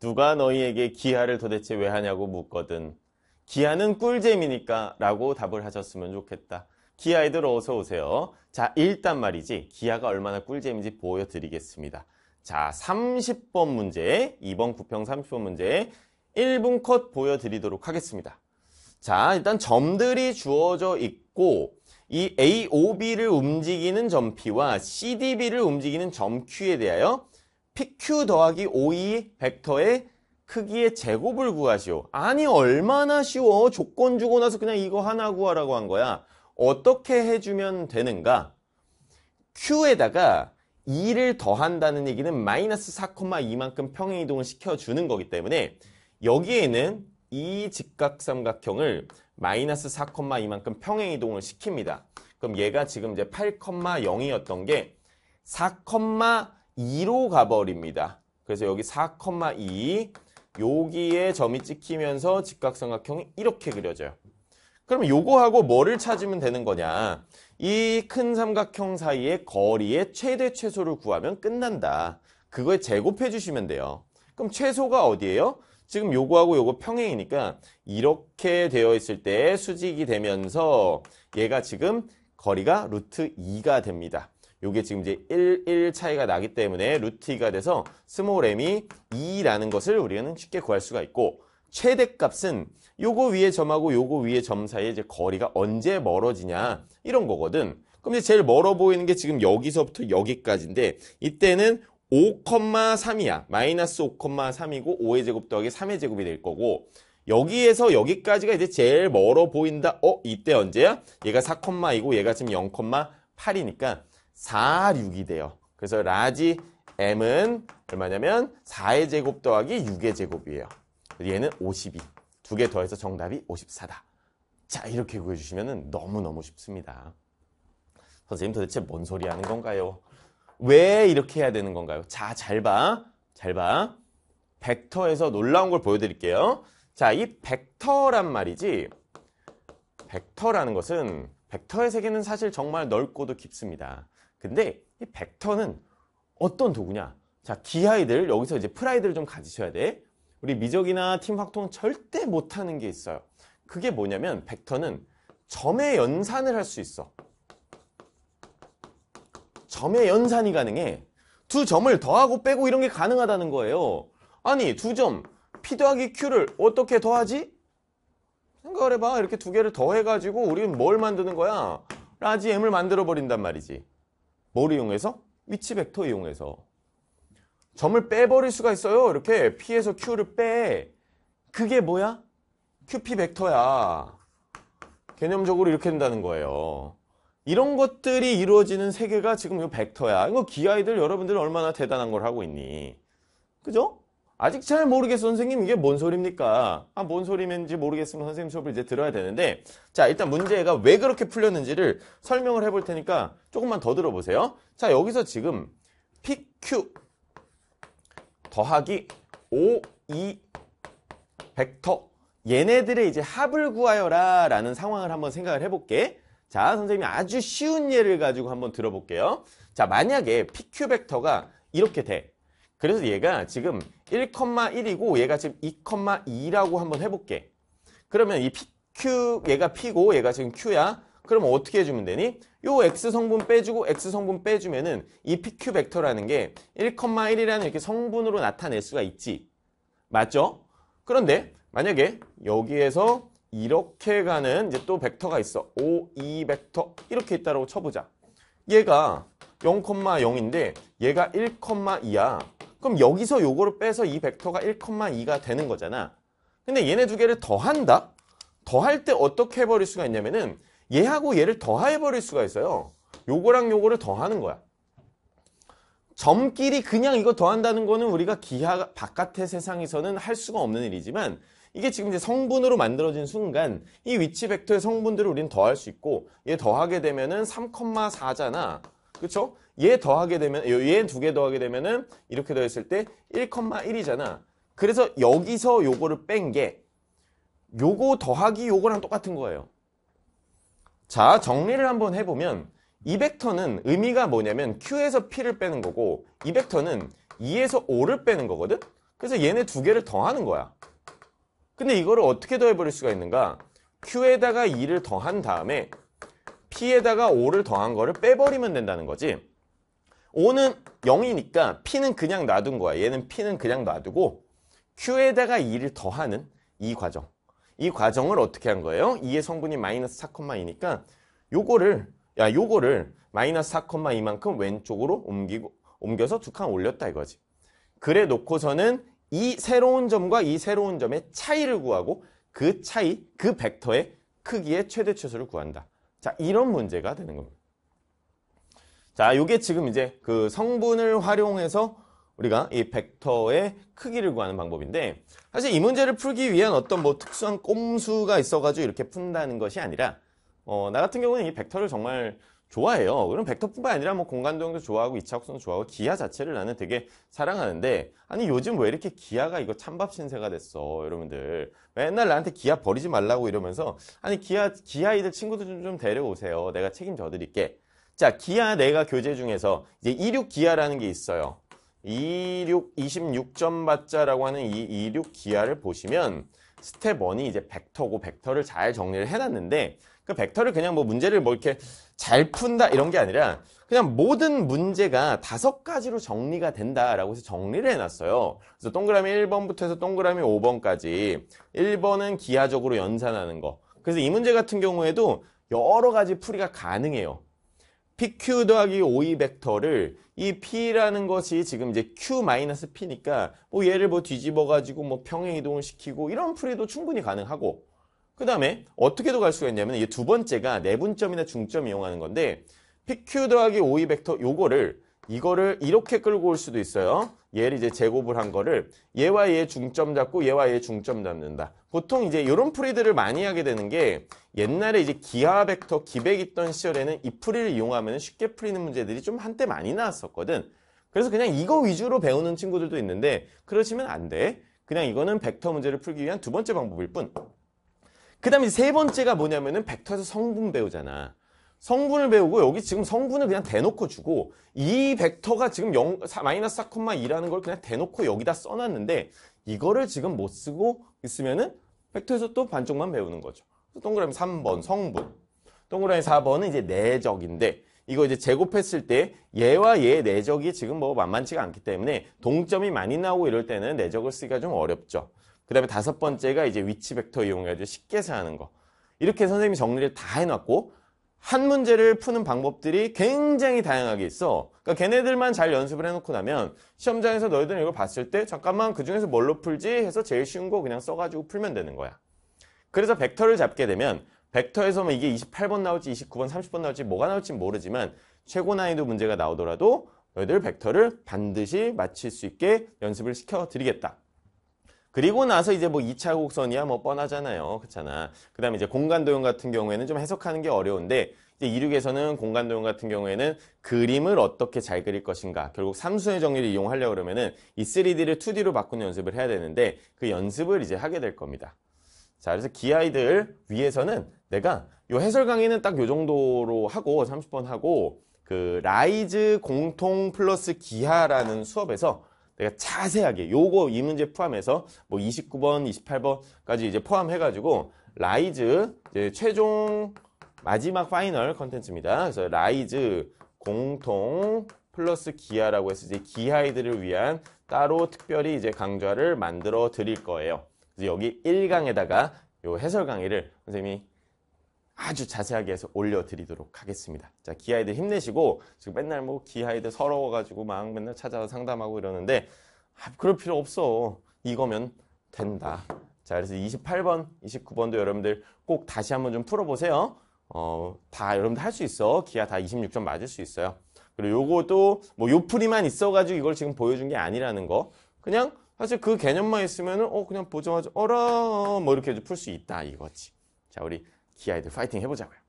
누가 너희에게 기아를 도대체 왜 하냐고 묻거든. 기아는 꿀잼이니까 라고 답을 하셨으면 좋겠다. 기아이들 어서 오세요. 자, 일단 말이지 기아가 얼마나 꿀잼인지 보여드리겠습니다. 자, 30번 문제, 2번 구평 30번 문제 1분 컷 보여드리도록 하겠습니다. 자, 일단 점들이 주어져 있고 이 AOB를 움직이는 점 P와 CDB를 움직이는 점 Q에 대하여 PQ 더하기 OE 벡터의 크기의 제곱을 구하시오. 아니 얼마나 쉬워. 조건 주고 나서 그냥 이거 하나 구하라고 한 거야. 어떻게 해주면 되는가? Q에다가 2를 더한다는 얘기는 마이너스 4,2만큼 평행이동을 시켜주는 거기 때문에 여기에 는이 직각삼각형을 마이너스 4,2만큼 평행이동을 시킵니다. 그럼 얘가 지금 이제 8,0이었던 게 4, 2로 가버립니다. 그래서 여기 4,2 여기에 점이 찍히면서 직각삼각형이 이렇게 그려져요. 그럼 요거하고 뭐를 찾으면 되는 거냐. 이 큰 삼각형 사이의 거리의 최대 최소를 구하면 끝난다. 그걸 제곱해 주시면 돼요. 그럼 최소가 어디예요? 지금 요거하고 요거 평행이니까 이렇게 되어 있을 때 수직이 되면서 얘가 지금 거리가 루트 2가 됩니다. 요게 지금 이제 1, 1 차이가 나기 때문에 루트 2가 돼서 스몰 m이 2라는 것을 우리는 쉽게 구할 수가 있고 최대값은 요거 위에 점하고 요거 위에 점 사이에 이제 거리가 언제 멀어지냐 이런 거거든. 그럼 이제 제일 멀어 보이는 게 지금 여기서부터 여기까지인데 이때는 5,3이야. 마이너스 5,3이고 5의 제곱 더하기 3의 제곱이 될 거고 여기에서 여기까지가 이제 제일 멀어 보인다. 어? 이때 언제야? 얘가 4,2고 얘가 지금 0,8이니까 4, 6이 돼요. 그래서 라지 m은 얼마냐면 4의 제곱 더하기 6의 제곱이에요. 얘는 52. 두 개 더해서 정답이 54다. 자 이렇게 구해주시면 너무너무 쉽습니다. 선생님 도대체 뭔 소리 하는 건가요? 왜 이렇게 해야 되는 건가요? 자, 잘 봐. 잘 봐. 벡터에서 놀라운 걸 보여드릴게요. 자, 이 벡터란 말이지. 벡터라는 것은 벡터의 세계는 사실 정말 넓고도 깊습니다. 근데 이 벡터는 어떤 도구냐? 자, 기아이들 여기서 이제 프라이드를 좀 가지셔야 돼. 우리 미적이나 팀 확통 절대 못하는 게 있어요. 그게 뭐냐면 벡터는 점의 연산을 할 수 있어. 점의 연산이 가능해. 두 점을 더하고 빼고 이런 게 가능하다는 거예요. 아니 두 점 P 더하기 Q를 어떻게 더하지? 생각을 해봐. 이렇게 두 개를 더해가지고 우리는 뭘 만드는 거야? 라지 M을 만들어버린단 말이지. 뭘 이용해서? 위치 벡터 이용해서 점을 빼버릴 수가 있어요. 이렇게 P에서 Q를 빼. 그게 뭐야? QP 벡터야. 개념적으로 이렇게 된다는 거예요. 이런 것들이 이루어지는 세계가 지금 이 벡터야. 이거 기아이들 여러분들 얼마나 대단한 걸 하고 있니? 그죠? 아직 잘 모르겠어 선생님 이게 뭔 소리입니까? 아뭔 소리인지 모르겠으면 선생님 수업을 이제 들어야 되는데 자 일단 문제가 왜 그렇게 풀렸는지를 설명을 해볼 테니까 조금만 더 들어보세요 자 여기서 지금 PQ 더하기 O, E 벡터 얘네들의 이제 합을 구하여라 라는 상황을 한번 생각을 해볼게 자 선생님이 아주 쉬운 예를 가지고 한번 들어볼게요 자 만약에 PQ 벡터가 이렇게 돼 그래서 얘가 지금 1,1이고 얘가 지금 2,2라고 한번 해볼게. 그러면 이 PQ 얘가 P고 얘가 지금 Q야. 그럼 어떻게 해주면 되니? 요 X 성분 빼주고 X 성분 빼주면은 이 PQ 벡터라는 게 1,1이라는 이렇게 성분으로 나타낼 수가 있지. 맞죠? 그런데 만약에 여기에서 이렇게 가는 이제 또 벡터가 있어. 5, 2 벡터 이렇게 있다라고 쳐보자. 얘가 0,0인데 얘가 1,2야. 그럼 여기서 요거를 빼서 이 벡터가 1,2가 되는 거잖아. 근데 얘네 두 개를 더한다? 더할 때 어떻게 해버릴 수가 있냐면은 얘하고 얘를 더해버릴 수가 있어요. 요거랑 요거를 더하는 거야. 점끼리 그냥 이거 더한다는 거는 우리가 기하 바깥의 세상에서는 할 수가 없는 일이지만 이게 지금 이제 성분으로 만들어진 순간 이 위치 벡터의 성분들을 우리는 더할 수 있고 얘 더하게 되면은 3,4잖아. 그렇죠? 얘 더하게 되면 얘두 개 더하게 되면은 이렇게 더했을 때 1,1이잖아. 그래서 여기서 요거를 뺀 게 요거 더하기 요거랑 똑같은 거예요. 자, 정리를 한번 해보면 이 벡터는 의미가 뭐냐면 Q에서 P를 빼는 거고 이 벡터는 2에서 5를 빼는 거거든? 그래서 얘네 두 개를 더하는 거야. 근데 이거를 어떻게 더해버릴 수가 있는가? Q에다가 2를 더한 다음에 P에다가 5를 더한 거를 빼버리면 된다는 거지. O는 0이니까 P는 그냥 놔둔 거야. 얘는 P는 그냥 놔두고 Q에다가 2를 더하는 이 과정. 이 과정을 어떻게 한 거예요? 2의 성분이 마이너스 4,2니까 요거를 야 요거를 마이너스 4,2만큼 왼쪽으로 옮기고 옮겨서 두 칸 올렸다 이거지. 그래 놓고서는 이 새로운 점과 이 새로운 점의 차이를 구하고 그 차이, 그 벡터의 크기의 최대 최소를 구한다. 자, 이런 문제가 되는 겁니다. 자, 요게 지금 이제 그 성분을 활용해서 우리가 이 벡터의 크기를 구하는 방법인데 사실 이 문제를 풀기 위한 어떤 뭐 특수한 꼼수가 있어가지고 이렇게 푼다는 것이 아니라 어, 나 같은 경우는 이 벡터를 정말 좋아해요. 그럼 벡터뿐만 아니라 뭐 공간도형도 좋아하고 이차곡선도 좋아하고 기아 자체를 나는 되게 사랑하는데 아니 요즘 왜 이렇게 기아가 이거 찬밥 신세가 됐어 여러분들 맨날 나한테 기아 버리지 말라고 이러면서 아니 기아기아이들 친구들 좀, 좀 데려오세요 내가 책임져 드릴게 자, 기아 내가 교재 중에서 이제 26 기아라는 게 있어요. 26, 26점 받자라고 하는 이 26 기아를 보시면 스텝 1이 이제 벡터고 벡터를 잘 정리를 해놨는데 그 벡터를 그냥 뭐 문제를 뭐 이렇게 잘 푼다 이런 게 아니라 그냥 모든 문제가 다섯 가지로 정리가 된다라고 해서 정리를 해놨어요. 그래서 동그라미 1번부터 해서 동그라미 5번까지 1번은 기하적으로 연산하는 거. 그래서 이 문제 같은 경우에도 여러 가지 풀이가 가능해요. PQ 더하기 OE 벡터를 이 P라는 것이 지금 이제 Q-P니까 뭐 얘를 뭐 뒤집어 가지고 뭐 평행 이동을 시키고 이런 풀이도 충분히 가능하고 그 다음에 어떻게도 갈 수가 있냐면 이두 번째가 내분점이나 중점 이용하는 건데 PQ 더하기 OE 벡터 요거를 이거를 이렇게 끌고 올 수도 있어요. 얘를 이제 제곱을 한 거를 얘와 얘 중점 잡고 얘와 얘 중점 잡는다. 보통 이제 이런 프리들을 많이 하게 되는 게 옛날에 이제 기하 벡터 기백 있던 시절에는 이프리를 이용하면 쉽게 풀리는 문제들이 좀 한때 많이 나왔었거든. 그래서 그냥 이거 위주로 배우는 친구들도 있는데 그러시면 안 돼. 그냥 이거는 벡터 문제를 풀기 위한 두 번째 방법일 뿐. 그 다음에 세 번째가 뭐냐면은 벡터에서 성분 배우잖아. 성분을 배우고 여기 지금 성분을 그냥 대놓고 주고 이 벡터가 지금 0, 마이너스 4,2라는 걸 그냥 대놓고 여기다 써놨는데 이거를 지금 못 쓰고 있으면은 벡터에서 또 반쪽만 배우는 거죠. 동그라미 3번 성분 동그라미 4번은 이제 내적인데 이거 이제 제곱했을 때 얘와 얘 내적이 지금 뭐 만만치가 않기 때문에 동점이 많이 나오고 이럴 때는 내적을 쓰기가 좀 어렵죠. 그 다음에 다섯 번째가 이제 위치 벡터 이용해가지 쉽게 사는 거. 이렇게 선생님이 정리를 다 해놨고 한 문제를 푸는 방법들이 굉장히 다양하게 있어. 그러니까 걔네들만 잘 연습을 해놓고 나면 시험장에서 너희들은 이걸 봤을 때 잠깐만 그 중에서 뭘로 풀지 해서 제일 쉬운 거 그냥 써가지고 풀면 되는 거야. 그래서 벡터를 잡게 되면 벡터에서 뭐 이게 28번 나올지 29번, 30번 나올지 뭐가 나올지 모르지만 최고 난이도 문제가 나오더라도 너희들 벡터를 반드시 맞힐 수 있게 연습을 시켜드리겠다. 그리고 나서 이제 뭐 2차 곡선이야 뭐 뻔하잖아요. 그렇잖아. 그 다음에 이제 공간도형 같은 경우에는 좀 해석하는 게 어려운데 이제 이륙에서는 공간도형 같은 경우에는 그림을 어떻게 잘 그릴 것인가 결국 삼수의 정리를 이용하려고 그러면은 이 3D를 2D로 바꾸는 연습을 해야 되는데 그 연습을 이제 하게 될 겁니다. 자 그래서 기아이들 위해서는 내가 요 해설 강의는 딱 요 정도로 하고 30번 하고 그 라이즈 공통 플러스 기아라는 수업에서 내가 자세하게 요거 이 문제 포함해서 뭐 29번, 28번까지 이제 포함해가지고 라이즈 최종 마지막 파이널 컨텐츠입니다. 그래서 라이즈 공통 플러스 기아라고 해서 이제 기아이들을 위한 따로 특별히 이제 강좌를 만들어 드릴 거예요. 그래서 여기 1강에다가 요 해설 강의를 선생님이 아주 자세하게 해서 올려드리도록 하겠습니다. 자, 기아이들 힘내시고 지금 맨날 뭐 기아이들 서러워가지고 막 맨날 찾아서 상담하고 이러는데 아, 그럴 필요 없어. 이거면 된다. 자, 그래서 28번, 29번도 여러분들 꼭 다시 한번 좀 풀어보세요. 어, 다 여러분들 할 수 있어. 기아 다 26점 맞을 수 있어요. 그리고 요것도 뭐 요풀이만 있어가지고 이걸 지금 보여준 게 아니라는 거. 그냥 사실 그 개념만 있으면은 어 그냥 보정하지 어라 뭐 이렇게 풀수 있다 이거지. 자, 우리 기아이들 파이팅 해보자고요.